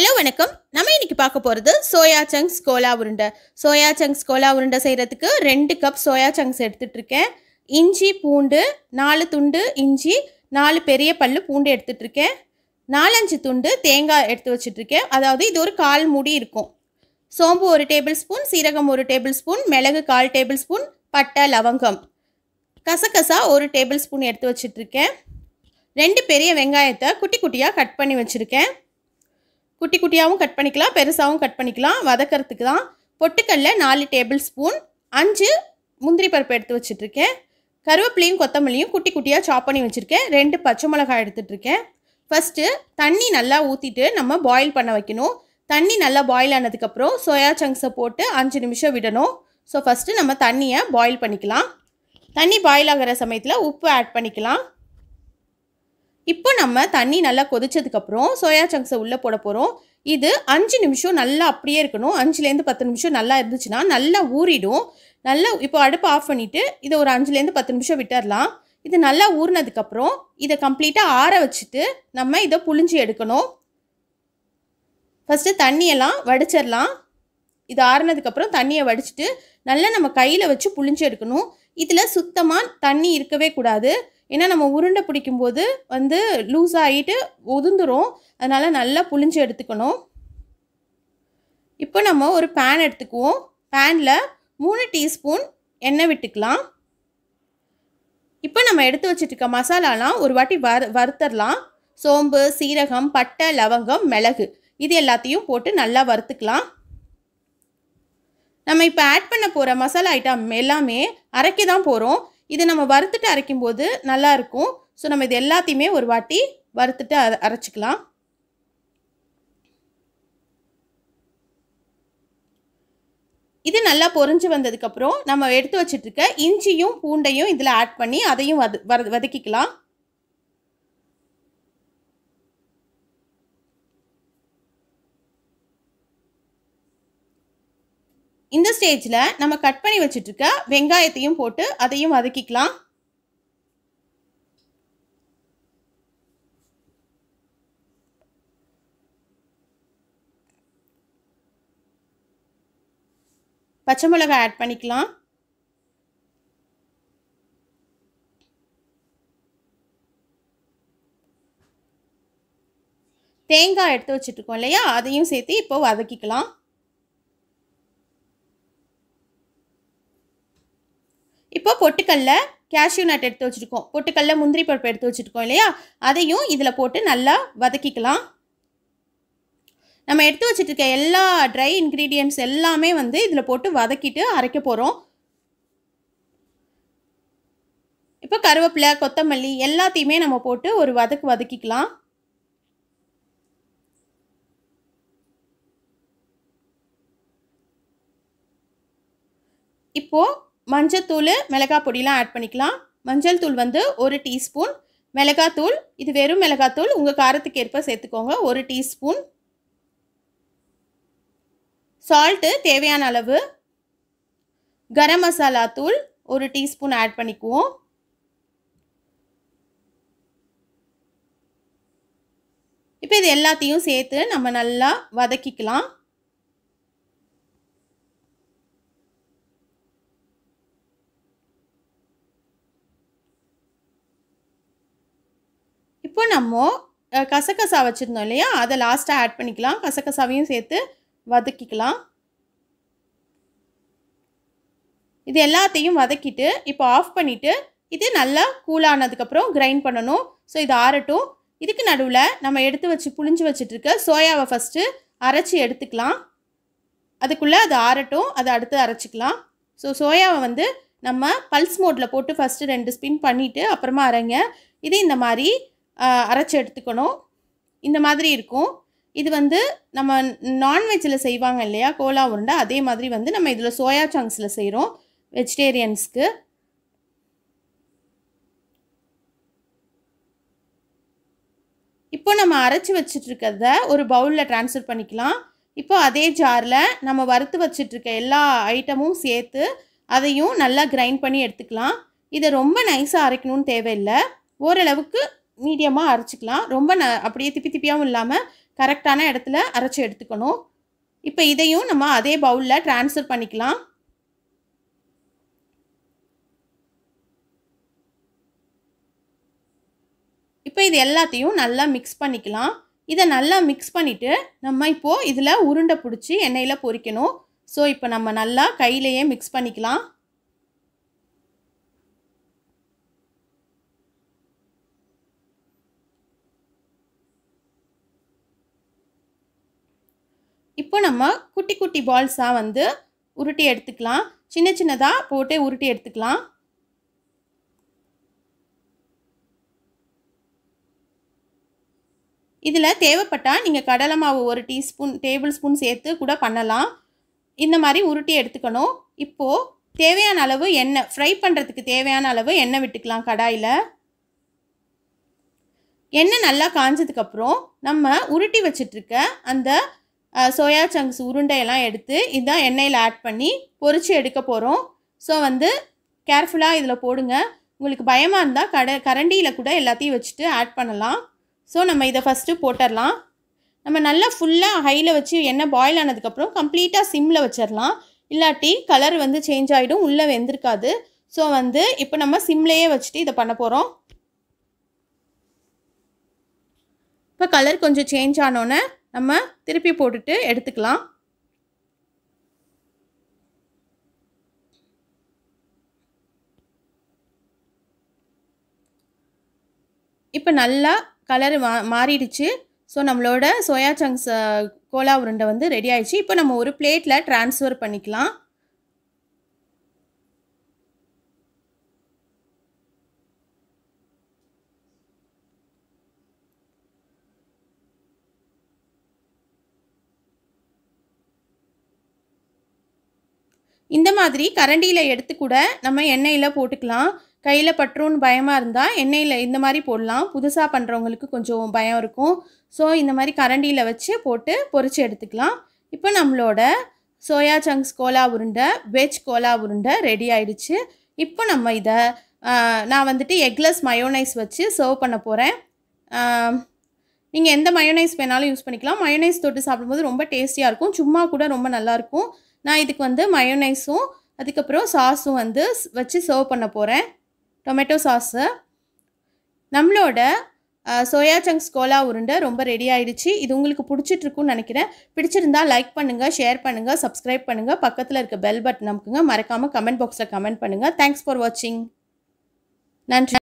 hello வணக்கம் நம்ம இன்னைக்கு பார்க்க போகிறது சோயா சங்க்ஸ் கோலா உருண்டை சோயா சங்க்ஸ் கோலா உருண்டை செய்கிறதுக்கு ரெண்டு கப் சோயா சங்க்ஸ் எடுத்துகிட்ருக்கேன் இஞ்சி பூண்டு நாலு துண்டு இஞ்சி நாலு பெரிய பல்லு பூண்டு எடுத்துகிட்டு இருக்கேன் நாலஞ்சு துண்டு தேங்காய் எடுத்து வச்சுட்ருக்கேன் அதாவது இது ஒரு கால் மூடி இருக்கும் சோம்பு ஒரு டேபிள் ஸ்பூன் சீரகம் ஒரு டேபிள் ஸ்பூன் மிளகு கால் டேபிள் ஸ்பூன் பட்டை லவங்கம் கசகசா ஒரு டேபிள் ஸ்பூன் எடுத்து வச்சிட்ருக்கேன் ரெண்டு பெரிய வெங்காயத்தை குட்டி குட்டியாக கட் பண்ணி வச்சுருக்கேன் குட்டி குட்டியாகவும் கட் பண்ணிக்கலாம் பெருசாகவும் கட் பண்ணிக்கலாம் வதக்கிறதுக்கு தான் பொட்டுக்கல்ல நாலு டேபிள் ஸ்பூன் அஞ்சு முந்திரி பருப்பு எடுத்து வச்சுட்ருக்கேன் கருவேப்பிலையும் கொத்தமல்லியும் குட்டி குட்டியாக சாப் பண்ணி வச்சுருக்கேன் ரெண்டு பச்சை மிளகாய் எடுத்துகிட்ருக்கேன் ஃபஸ்ட்டு தண்ணி நல்லா ஊற்றிட்டு நம்ம பாயில் பண்ண வைக்கணும் தண்ணி நல்லா பாயில் ஆனதுக்கப்புறம் சோயா சங்க்ஸை போட்டு அஞ்சு நிமிஷம் விடணும் ஸோ ஃபஸ்ட்டு நம்ம தண்ணியை பாயில் பண்ணிக்கலாம் தண்ணி பாயில் ஆகிற சமயத்தில் உப்பு ஆட் பண்ணிக்கலாம் நம்ம தண்ணி நல்லா கொதிச்சதுக்கப்புறம் சோயா சங்க்ஸை உள்ளே போட போகிறோம் இது அஞ்சு நிமிஷம் நல்லா அப்படியே இருக்கணும் அஞ்சுலேருந்து பத்து நிமிஷம் நல்லா இருந்துச்சுன்னா நல்லா ஊறிடும் நல்லா இப்போ அடுப்பு ஆஃப் பண்ணிவிட்டு இதை ஒரு அஞ்சுலேருந்து பத்து நிமிஷம் விட்டுடலாம் இது நல்லா ஊறினதுக்கப்புறம் இதை கம்ப்ளீட்டாக ஆற வச்சுட்டு நம்ம இதை புளிஞ்சு எடுக்கணும் ஃபஸ்ட்டு தண்ணியெல்லாம் வடிச்சிடலாம் இது ஆறினதுக்கப்புறம் தண்ணியை வடிச்சிட்டு நல்லா நம்ம கையில் வச்சு புளிஞ்சு எடுக்கணும் இதில் சுத்தமாக தண்ணி இருக்கவே கூடாது ஏன்னா நம்ம உருண்டை பிடிக்கும்போது வந்து லூஸ் ஆகிட்டு உதுந்துரும் அதனால் நல்லா புளிஞ்சு எடுத்துக்கணும் இப்போ நம்ம ஒரு பேன் எடுத்துக்குவோம் பேனில் மூணு டீஸ்பூன் எண்ணெய் விட்டுக்கலாம் இப்போ நம்ம எடுத்து வச்சுட்டு மசாலாலாம் ஒரு வாட்டி வறு வறுத்தரலாம் சோம்பு சீரகம் பட்டை லவங்கம் மிளகு இது எல்லாத்தையும் போட்டு நல்லா வறுத்துக்கலாம் நம்ம இப்போ ஆட் பண்ண போகிற மசாலா ஐட்டம் எல்லாமே அரைக்க தான் போகிறோம் இது நம்ம வறுத்துட்டு அரைக்கும் போது நல்லாயிருக்கும் ஸோ நம்ம இது எல்லாத்தையுமே ஒரு வாட்டி வறுத்துட்டு அரைச்சிக்கலாம் இது நல்லா பொறிஞ்சு வந்ததுக்கப்புறம் நம்ம எடுத்து வச்சிட்ருக்க இஞ்சியும் பூண்டையும் இதில் ஆட் பண்ணி அதையும் வத வதக்கிக்கலாம் இந்த ஸ்டேஜில் நம்ம கட் பண்ணி வச்சுட்ருக்க வெங்காயத்தையும் போட்டு அதையும் வதக்கிக்கலாம் பச்சை மிளகாய் ஆட் பண்ணிக்கலாம் தேங்காய் எடுத்து வச்சுட்ருக்கோம் இல்லையா அதையும் சேர்த்து இப்போ வதக்கிக்கலாம் பொட்டுக்கல்ல கேஷ்யூ நட் எடுத்து வச்சுருக்கோம் பொட்டுக்கல்ல முந்திரி பருப்பு எடுத்து வச்சுருக்கோம் இல்லையா அதையும் இதில் போட்டு நல்லா வதக்கிக்கலாம் நம்ம எடுத்து வச்சுட்டு இருக்க எல்லா ட்ரை இன்க்ரீடியன்ஸ் எல்லாமே வந்து இதில் போட்டு வதக்கிட்டு அரைக்க போகிறோம் இப்போ கருவேப்பிலை கொத்தமல்லி எல்லாத்தையுமே நம்ம போட்டு ஒரு வதக்கு வதக்கிக்கலாம் இப்போது மஞ்சத்தூள் மிளகாய் பொடிலாம் ஆட் பண்ணிக்கலாம் மஞ்சள் தூள் வந்து ஒரு டீஸ்பூன் மிளகாத்தூள் இது வெறும் மிளகாத்தூள் உங்கள் காரத்துக்கு ஏற்ப சேர்த்துக்கோங்க ஒரு டீஸ்பூன் சால்ட்டு தேவையான அளவு கரம் மசாலா தூள் ஒரு டீஸ்பூன் ஆட் பண்ணிக்குவோம் இப்போ இது எல்லாத்தையும் சேர்த்து நம்ம நல்லா வதக்கிக்கலாம் இப்போ நம்ம கசகசா வச்சுருந்தோம் இல்லையா அதை லாஸ்ட்டாக ஆட் பண்ணிக்கலாம் கசகசாவையும் சேர்த்து வதக்கிக்கலாம் இது எல்லாத்தையும் வதக்கிட்டு இப்போ ஆஃப் பண்ணிவிட்டு இது நல்லா கூலானதுக்கப்புறம் கிரைண்ட் பண்ணணும் ஸோ இது ஆறட்டும் இதுக்கு நடுவில் நம்ம எடுத்து வச்சு புளிஞ்சு வச்சுட்ருக்க சோயாவை ஃபஸ்ட்டு அரைச்சி எடுத்துக்கலாம் அதுக்குள்ளே அது ஆறட்டும் அதை அடுத்து அரைச்சிக்கலாம் ஸோ சோயாவை வந்து நம்ம பல்ஸ் மோட்டில் போட்டு ஃபஸ்ட்டு ரெண்டு ஸ்பின் பண்ணிவிட்டு அப்புறமா அரைங்க இது இந்த மாதிரி அரைச்சி எடுத்துக்கணும் இந்த மாதிரி இருக்கும் இது வந்து நம்ம நான்வெஜ்ஜில் செய்வாங்க இல்லையா கோலா உருண்டை அதே மாதிரி வந்து நம்ம இதில் சோயா சாங்ஸில் செய்கிறோம் வெஜிடேரியன்ஸ்க்கு இப்போ நம்ம அரைச்சி வச்சிட்ருக்கிறத ஒரு பவுலில் ட்ரான்ஸ்ஃபர் பண்ணிக்கலாம் இப்போ அதே ஜாரில் நம்ம வறுத்து வச்சிட்ருக்க எல்லா ஐட்டமும் சேர்த்து அதையும் நல்லா கிரைண்ட் பண்ணி எடுத்துக்கலாம் இதை ரொம்ப நைஸாக அரைக்கணும்னு தேவையில்லை ஓரளவுக்கு மீடியமாக அரைச்சிக்கலாம் ரொம்ப ந அப்படியே திப்பி திப்பியாகவும் இல்லாமல் கரெக்டான இடத்துல அரைச்சி எடுத்துக்கணும் இப்போ இதையும் நம்ம அதே பவுலில் டிரான்ஸ்ஃபர் பண்ணிக்கலாம் இப்போ இது எல்லாத்தையும் நல்லா மிக்ஸ் பண்ணிக்கலாம் இதை நல்லா மிக்ஸ் பண்ணிவிட்டு நம்ம இப்போது இதில் உருண்டை பிடிச்சி எண்ணெயில் பொரிக்கணும் ஸோ இப்போ நம்ம நல்லா கையிலையே மிக்ஸ் பண்ணிக்கலாம் இப்போ நம்ம குட்டி குட்டி பால்ஸாக வந்து உருட்டி எடுத்துக்கலாம் சின்ன சின்னதாக போட்டு உருட்டி எடுத்துக்கலாம் இதில் தேவைப்பட்டால் நீங்கள் கடலை மாவு ஒரு டீஸ்பூன் டேபிள் ஸ்பூன் சேர்த்து கூட பண்ணலாம் இந்த மாதிரி உருட்டி எடுத்துக்கணும் இப்போது தேவையான அளவு எண்ணெய் ஃப்ரை பண்ணுறதுக்கு தேவையான அளவு எண்ணெய் விட்டுக்கலாம் கடாயில் எண்ணெய் நல்லா காஞ்சதுக்கப்புறம் நம்ம உருட்டி வச்சிட்ருக்க அந்த சோயா சங்க்ஸ் உருண்டையெல்லாம் எடுத்து இதான் எண்ணெயில் ஆட் பண்ணி பொறிச்சு எடுக்க போகிறோம் ஸோ வந்து கேர்ஃபுல்லாக இதில் போடுங்க உங்களுக்கு பயமாக இருந்தால் கட கரண்டியில் கூட எல்லாத்தையும் வச்சுட்டு ஆட் பண்ணலாம் ஸோ நம்ம இதை ஃபஸ்ட்டு போட்டுடலாம் நம்ம நல்லா ஃபுல்லாக ஹையில் வச்சு எண்ணெய் பாயில் ஆனதுக்கப்புறம் கம்ப்ளீட்டாக சிம்மில் வச்சிடலாம் இல்லாட்டி கலர் வந்து சேஞ்ச் ஆகிடும் உள்ளே வெந்திருக்காது ஸோ வந்து இப்போ நம்ம சிம்லேயே வச்சுட்டு இதை பண்ண போகிறோம் இப்போ கலர் கொஞ்சம் சேஞ்ச் ஆனோன்னே நம்ம திருப்பி போட்டுட்டு எடுத்துக்கலாம் இப்போ நல்லா கலர் மா மாறிடுச்சு ஸோ நம்மளோட சோயா சங்க்ஸ் கோலா உருண்டை வந்து ரெடி ஆயிடுச்சு இப்போ நம்ம ஒரு பிளேட்டில் ட்ரான்ஸ்ஃபர் பண்ணிக்கலாம் இந்த மாதிரி கரண்டியில் எடுத்து கூட நம்ம எண்ணெயில் போட்டுக்கலாம் கையில் பற்றுன்னு பயமாக இருந்தால் எண்ணெயில் இந்த மாதிரி போடலாம் புதுசாக பண்ணுறவங்களுக்கு கொஞ்சம் பயம் இருக்கும் ஸோ இந்த மாதிரி கரண்டியில் வச்சு போட்டு பொறிச்சு எடுத்துக்கலாம் இப்போ நம்மளோட சோயா சங்க்ஸ் கோலா உருண்டை வெஜ் கோலா உருண்டை ரெடி ஆயிடுச்சு இப்போ நம்ம இதை நான் வந்துட்டு எக்லஸ் மயோனைஸ் வச்சு சர்வ் பண்ண போகிறேன் நீங்கள் எந்த மயோனைஸ் வேணாலும் யூஸ் பண்ணிக்கலாம் மயோனைஸ் தொட்டு சாப்பிடும்போது ரொம்ப டேஸ்டியாக இருக்கும் சும்மா கூட ரொம்ப நல்லாயிருக்கும் நான் இதுக்கு வந்து மயோனைஸும் அதுக்கப்புறம் சாஸும் வந்து வச்சு சர்வ் பண்ண போகிறேன் டொமேட்டோ சாஸு நம்மளோட சோயா சங்ஸ் கோலா உருண்டை ரொம்ப ரெடி ஆகிடுச்சு இது உங்களுக்கு பிடிச்சிட்ருக்குன்னு நினைக்கிறேன் பிடிச்சிருந்தா லைக் பண்ணுங்கள் ஷேர் பண்ணுங்கள் சப்ஸ்கிரைப் பண்ணுங்கள் பக்கத்தில் இருக்க பெல் பட்டன் அமுக்குங்க மறக்காமல் கமெண்ட் பாக்ஸில் கமெண்ட் பண்ணுங்கள் தேங்க்ஸ் ஃபார் வாட்சிங் நன்றி